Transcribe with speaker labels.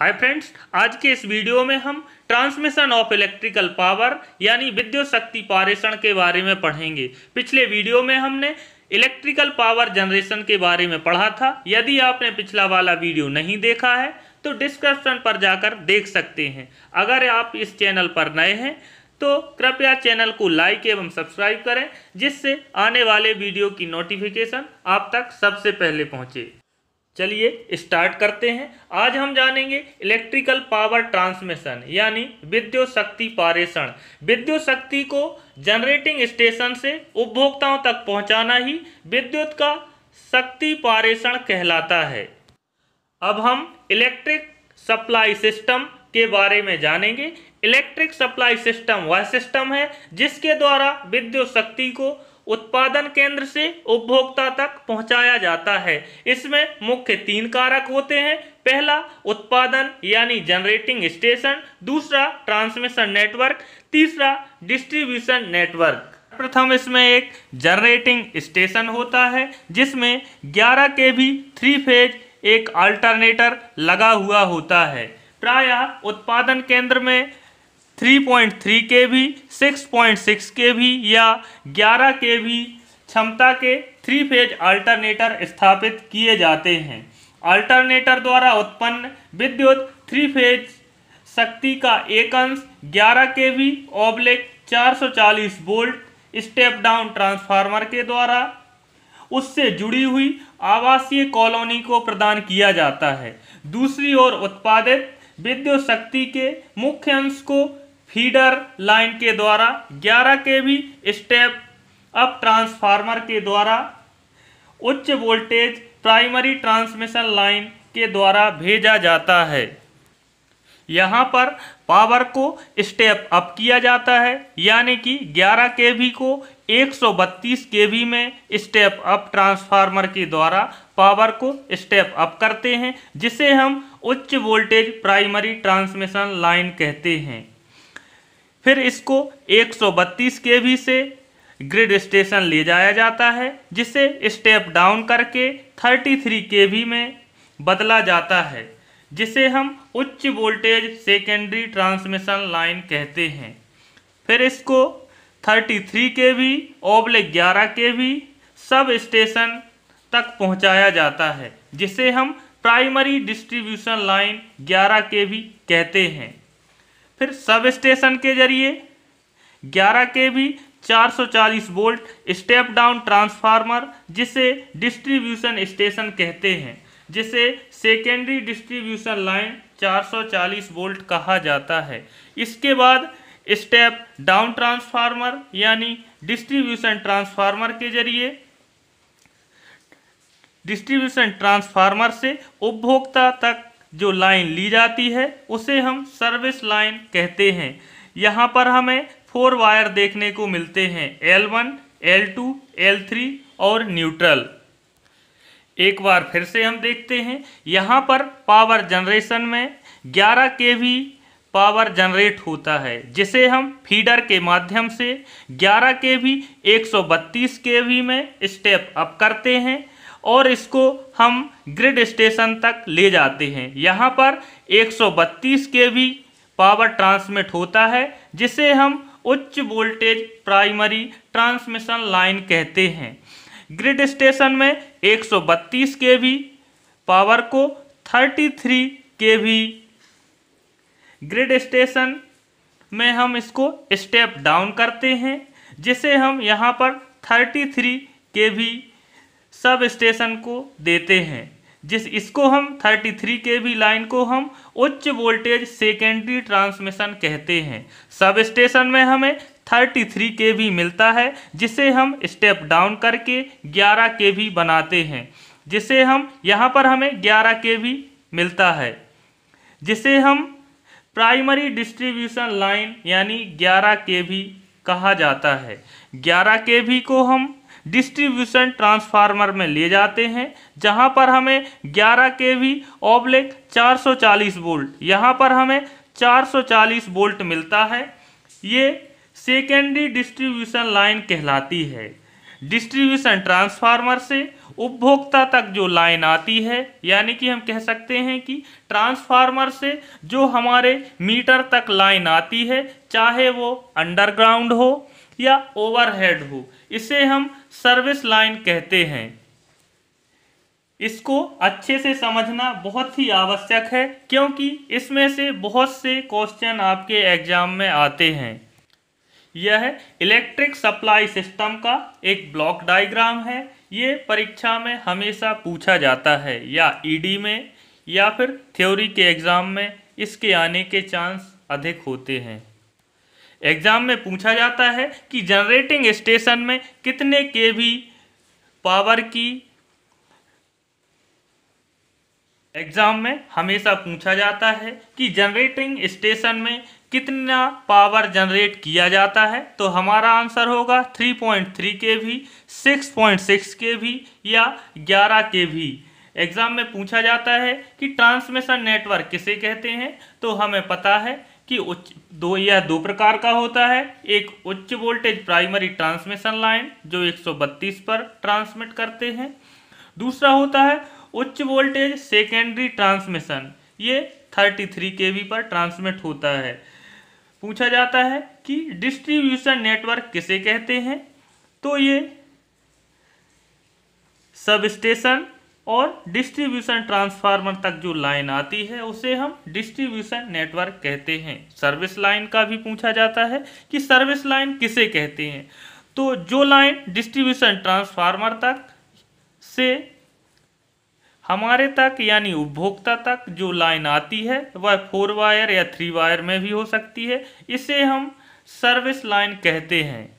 Speaker 1: hi friends आज के इस वीडियो में हम ट्रांसमिशन ऑफ इलेक्ट्रिकल पावर यानी विद्युत शक्ति पारेषण के बारे में पढ़ेंगे पिछले वीडियो में हमने इलेक्ट्रिकल पावर जनरेशन के बारे में पढ़ा था यदि आपने पिछला वाला वीडियो नहीं देखा है तो डिस्क्रिप्शन पर जाकर देख सकते हैं अगर आप इस चैनल पर नए हैं तो कृपया चैनल को लाइक एवं सब्सक्राइब करें जिससे आने वाले वीडियो की नोटिफिकेशन आप तक सबसे पहले पहुँचे चलिए स्टार्ट करते हैं आज हम जानेंगे इलेक्ट्रिकल पावर ट्रांसमिशन यानी विद्युत शक्ति पारेषण विद्युत शक्ति को जनरेटिंग स्टेशन से उपभोक्ताओं तक पहुंचाना ही विद्युत का शक्ति पारेषण कहलाता है अब हम इलेक्ट्रिक सप्लाई सिस्टम के बारे में जानेंगे इलेक्ट्रिक सप्लाई सिस्टम वह सिस्टम है जिसके द्वारा विद्युत शक्ति को उत्पादन केंद्र से उपभोक्ता तक पहुंचाया जाता है इसमें मुख्य तीन कारक होते हैं पहला उत्पादन यानी जनरेटिंग स्टेशन दूसरा ट्रांसमिशन नेटवर्क तीसरा डिस्ट्रीब्यूशन नेटवर्क प्रथम इसमें एक जनरेटिंग स्टेशन होता है जिसमें 11 के भी थ्री फेज एक अल्टरनेटर लगा हुआ होता है प्रायः उत्पादन केंद्र में 3.3 के भी 6.6 के भी या 11 के भी क्षमता के थ्री फेज अल्टरनेटर स्थापित किए जाते हैं अल्टरनेटर द्वारा उत्पन्न विद्युत थ्री फेज शक्ति का एक अंश ग्यारह K V oblique 440 volt step down transformer के द्वारा उससे जुड़ी हुई आवासीय कॉलोनी को प्रदान किया जाता है दूसरी ओर उत्पादित विद्युत शक्ति के मुख्य अंश को फीडर लाइन के द्वारा 11 के वी स्टेप अप ट्रांसफार्मर के द्वारा उच्च वोल्टेज प्राइमरी ट्रांसमिशन लाइन के द्वारा भेजा जाता है यहाँ पर पावर को स्टेप अप किया जाता है यानी कि 11 के को 132 के में स्टेप अप ट्रांसफार्मर के द्वारा पावर को स्टेप अप करते हैं जिसे हम उच्च वोल्टेज प्राइमरी ट्रांसमिशन लाइन कहते हैं फिर इसको 132 केवी से ग्रिड स्टेशन ले जाया जाता है जिसे स्टेप डाउन करके 33 केवी में बदला जाता है जिसे हम उच्च वोल्टेज सेकेंडरी ट्रांसमिशन लाइन कहते हैं फिर इसको 33 के भी ओबले ग्यारह के भी सब स्टेशन तक पहुंचाया जाता है जिसे हम प्राइमरी डिस्ट्रीब्यूशन लाइन 11 के भी कहते हैं फिर सब स्टेशन के जरिए 11 K V 440 volt step down transformer जिसे डिस्ट्रीब्यूशन स्टेशन कहते हैं जिसे सेकेंडरी डिस्ट्रीब्यूशन लाइन 440 वोल्ट कहा जाता है इसके बाद स्टेप डाउन ट्रांसफार्मर यानी डिस्ट्रीब्यूशन ट्रांसफार्मर के जरिए डिस्ट्रीब्यूशन ट्रांसफार्मर से उपभोक्ता तक जो लाइन ली जाती है उसे हम सर्विस लाइन कहते हैं यहाँ पर हमें फोर वायर देखने को मिलते हैं L one L two L three और न्यूट्रल एक बार फिर से हम देखते हैं यहाँ पर पावर जनरेशन में 11 के भी पावर जनरेट होता है जिसे हम फीडर के माध्यम से 11 के भी 132 के भी में स्टेप अप करते हैं और इसको हम ग्रिड स्टेशन तक ले जाते हैं यहाँ पर 132 के भी पावर ट्रांसमिट होता है जिसे हम उच्च वोल्टेज प्राइमरी ट्रांसमिशन लाइन कहते हैं ग्रिड स्टेशन में 132 के भी पावर को 33 के भी ग्रिड स्टेशन में हम इसको स्टेप डाउन करते हैं जिसे हम यहाँ पर 33 के भी सब स्टेशन को देते हैं जिस इसको हम 33 के भी लाइन को हम उच्च वोल्टेज सेकेंडरी ट्रांसमिशन कहते हैं सब स्टेशन में हमें 33 के भी मिलता है जिसे हम स्टेप डाउन करके 11 के भी बनाते हैं जिसे हम यहाँ पर हमें 11 के भी मिलता है जिसे हम प्राइमरी डिस्ट्रीब्यूशन लाइन यानी 11 के भी कहा जाता है 11 के भी को हम डिस्ट्रीब्यूशन ट्रांसफार्मर में ले जाते हैं जहां पर हमें 11 के वी ऑब्लिक 440 वोल्ट यहां पर हमें 440 वोल्ट मिलता है ये सेकेंडरी डिस्ट्रीब्यूशन लाइन कहलाती है डिस्ट्रीब्यूशन ट्रांसफार्मर से उपभोक्ता तक जो लाइन आती है यानी कि हम कह सकते हैं कि ट्रांसफार्मर से जो हमारे मीटर तक लाइन आती है चाहे वो अंडरग्राउंड हो या ओवरहेड हो इसे हम सर्विस लाइन कहते हैं इसको अच्छे से समझना बहुत ही आवश्यक है क्योंकि इसमें से बहुत से क्वेश्चन आपके एग्जाम में आते हैं यह इलेक्ट्रिक सप्लाई सिस्टम का एक ब्लॉक डायग्राम है ये परीक्षा में हमेशा पूछा जाता है या ईडी e में या फिर थ्योरी के एग्ज़ाम में इसके आने के चांस अधिक होते हैं एग्जाम में पूछा जाता है कि जनरेटिंग स्टेशन में कितने के भी पावर की एग्जाम में हमेशा पूछा जाता है कि जनरेटिंग स्टेशन में कितना पावर जनरेट किया जाता है तो हमारा आंसर होगा 3.3 के भी सिक्स के भी या 11 के भी एग्ज़ाम में पूछा जाता है कि ट्रांसमिशन नेटवर्क किसे कहते हैं तो हमें पता है कि उच्च दो यह दो प्रकार का होता है एक उच्च वोल्टेज प्राइमरी ट्रांसमिशन लाइन जो 132 पर ट्रांसमिट करते हैं दूसरा होता है उच्च वोल्टेज सेकेंडरी ट्रांसमिशन ये 33 केवी पर ट्रांसमिट होता है पूछा जाता है कि डिस्ट्रीब्यूशन नेटवर्क किसे कहते हैं तो ये सब स्टेशन और डिस्ट्रीब्यूशन ट्रांसफार्मर तक जो लाइन आती है उसे हम डिस्ट्रीब्यूशन नेटवर्क कहते हैं सर्विस लाइन का भी पूछा जाता है कि सर्विस लाइन किसे कहते हैं तो जो लाइन डिस्ट्रीब्यूशन ट्रांसफार्मर तक से हमारे तक यानी उपभोक्ता तक जो लाइन आती है वह फोर वायर या थ्री वायर में भी हो सकती है इसे हम सर्विस लाइन कहते हैं